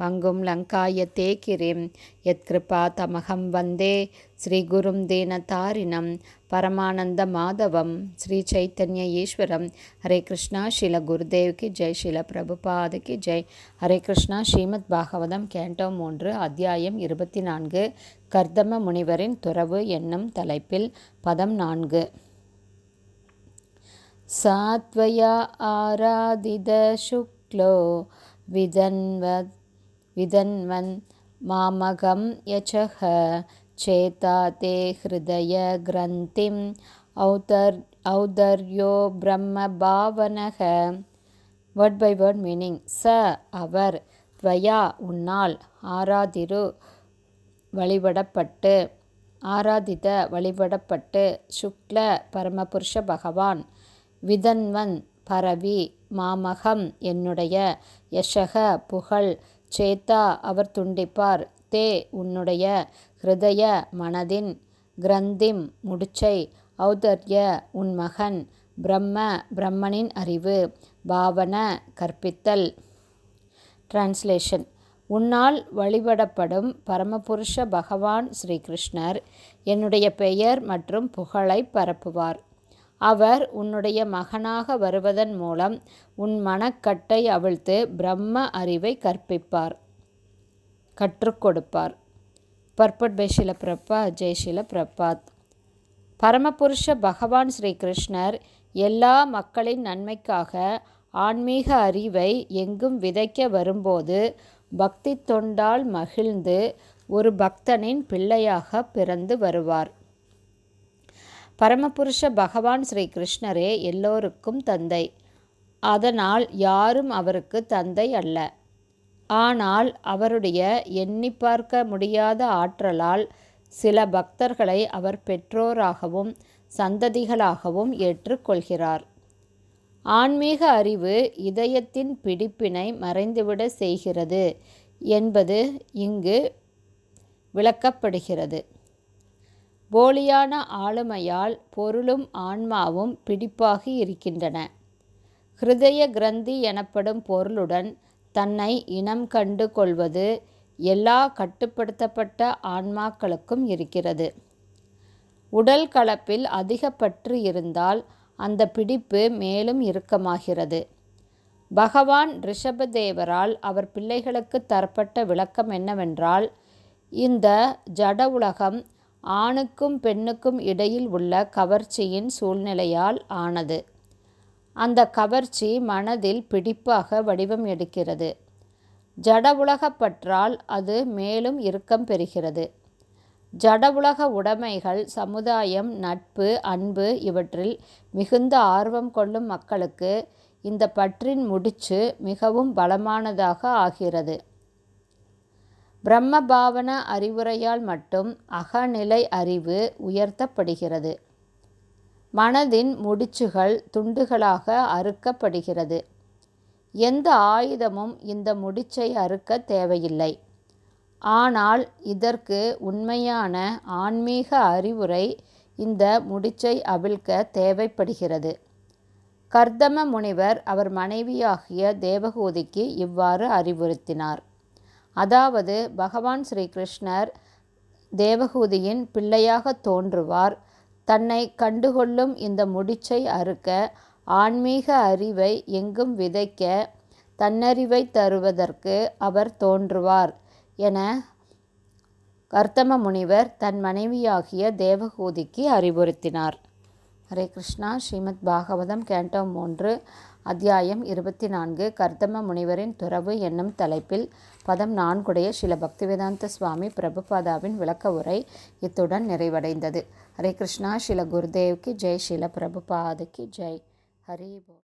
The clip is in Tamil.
பங்கும் லங்காய கிரிம் யத்கிருபா தமகம் வந்தே ஸ்ரீகுரும் தாரினம் பரமானந்த மாதவம் ஸ்ரீ சைத்தன்ய ஈஸ்வரம் ஹரே கிருஷ்ணா ஷீல குருதேவ்கி ஜெய் ஷில பிரபுபாதுக்கு ஜெய் ஹரே கிருஷ்ணா ஸ்ரீமத் பாகவதம் கேண்டோ மூன்று அத்தியாயம் இருபத்தி நான்கு கர்தம முனிவரின் துறவு என்னும் தலைப்பில் பதம் நான்கு சாத்வயா ஆராதித சுக்லோ விதன்வத் விதன்வன் विदन्वन् சேதா தே ஹிருதய கிரந்திம் அவுதர் ஔதர்யோ பிரம்ம பாவனக வேர்ட் பை வேர்ட் மீனிங் ச அவர் துவயா உன்னால் ஆராதிரு வழிபடப்பட்டு ஆராதித வழிபடப்பட்டு சுக்ல பரமபுருஷ பகவான் விதன்வன் பரவி மாமகம் என்னுடைய யஷக புகழ் சேத்தா அவர் துண்டிப்பார் தே உன்னுடைய ஹிருதய மனதின் கிரந்திம் முடிச்சை ஔதர்ய உன் மகன் பிரம்ம பிரம்மனின் அறிவு பாவன கற்பித்தல் டிரான்ஸ்லேஷன் உன்னால் வழிபடப்படும் பரமபுருஷ பகவான் ஸ்ரீகிருஷ்ணர் என்னுடைய பெயர் மற்றும் புகழை பரப்புவார் அவர் உன்னுடைய மகனாக வருவதன் மூலம் உன் மனக்கட்டை அவிழ்த்து பிரம்ம அறிவை கற்பிப்பார் கற்றுக் கொடுப்பார் பர்பட் பேஷில பிரபா ஜெய்ஷில பிரபாத் பரமபுருஷ பகவான் ஸ்ரீ கிருஷ்ணர் எல்லா மக்களின் நன்மைக்காக ஆன்மீக அறிவை எங்கும் விதைக்க வரும்போது பக்தி தொண்டால் மகிழ்ந்து ஒரு பக்தனின் பிள்ளையாக பிறந்து வருவார் பரமபுருஷ பகவான் ஸ்ரீ கிருஷ்ணரே எல்லோருக்கும் தந்தை அதனால் யாரும் அவருக்கு தந்தை அல்ல ஆனால் அவருடைய எண்ணி பார்க்க முடியாத ஆற்றலால் சில பக்தர்களை அவர் பெற்றோராகவும் சந்ததிகளாகவும் ஏற்றுக்கொள்கிறார் ஆன்மீக அறிவு இதயத்தின் பிடிப்பினை மறைந்துவிட செய்கிறது என்பது இங்கு விளக்கப்படுகிறது போலியான ஆளுமையால் பொருளும் ஆன்மாவும் பிடிப்பாகி இருக்கின்றன ஹிருதய கிரந்தி எனப்படும் பொருளுடன் தன்னை இனம் கண்டு கொள்வது எல்லா கட்டுப்படுத்தப்பட்ட ஆன்மாக்களுக்கும் இருக்கிறது உடல் கலப்பில் அதிக பற்று இருந்தால் அந்த பிடிப்பு மேலும் இறுக்கமாகிறது பகவான் ரிஷபதேவரால் அவர் பிள்ளைகளுக்கு தரப்பட்ட விளக்கம் என்னவென்றால் இந்த ஜட உலகம் ஆணுக்கும் பெண்ணுக்கும் இடையில் உள்ள கவர்ச்சியின் சூழ்நிலையால் ஆனது அந்த கவர்ச்சி மனதில் பிடிப்பாக வடிவம் எடுக்கிறது ஜடவுலகப்பற்றால் அது மேலும் இறுக்கம் பெறுகிறது ஜடவுலக உடைமைகள் சமுதாயம் நட்பு அன்பு இவற்றில் மிகுந்த ஆர்வம் கொள்ளும் மக்களுக்கு இந்த பற்றின் முடிச்சு மிகவும் பலமானதாக ஆகிறது பிரம்ம பாவன அறிவுரையால் மட்டும் அகநிலை அறிவு உயர்த்தப்படுகிறது மனதின் முடிச்சுகள் துண்டுகளாக அறுக்கப்படுகிறது எந்த ஆயுதமும் இந்த முடிச்சை அறுக்க தேவையில்லை ஆனால் இதற்கு உண்மையான ஆன்மீக அறிவுரை இந்த முடிச்சை அவிழ்க்க தேவைப்படுகிறது கர்தம முனிவர் அவர் மனைவியாகிய தேவகூதிக்கு இவ்வாறு அறிவுறுத்தினார் அதாவது பகவான் ஸ்ரீகிருஷ்ணர் தேவகூதியின் பிள்ளையாக தோன்றுவார் தன்னை கண்டுகொள்ளும் இந்த முடிச்சை அறுக்க ஆன்மீக அறிவை எங்கும் விதைக்க தன்னறிவை தருவதற்கு அவர் தோன்றுவார் என கர்த்தம முனிவர் தன் மனைவியாகிய தேவகூதிக்கு அறிவுறுத்தினார் ஹரே கிருஷ்ணா ஸ்ரீமத் பாகவதம் கேண்டோ மூன்று அத்தியாயம் இருபத்தி நான்கு கர்த்தம முனிவரின் துறவு என்னும் தலைப்பில் பதம் நான்குடைய ஸ்ரீல பக்திவேதாந்த சுவாமி பிரபுபாதாவின் விளக்க உரை இத்துடன் நிறைவடைந்தது ஹரே கிருஷ்ணா ஸ்ரீல குருதேவ்க்கு ஜெய் ஸ்ரீல பிரபுபாதுக்கு ஜெய் ஹரி போ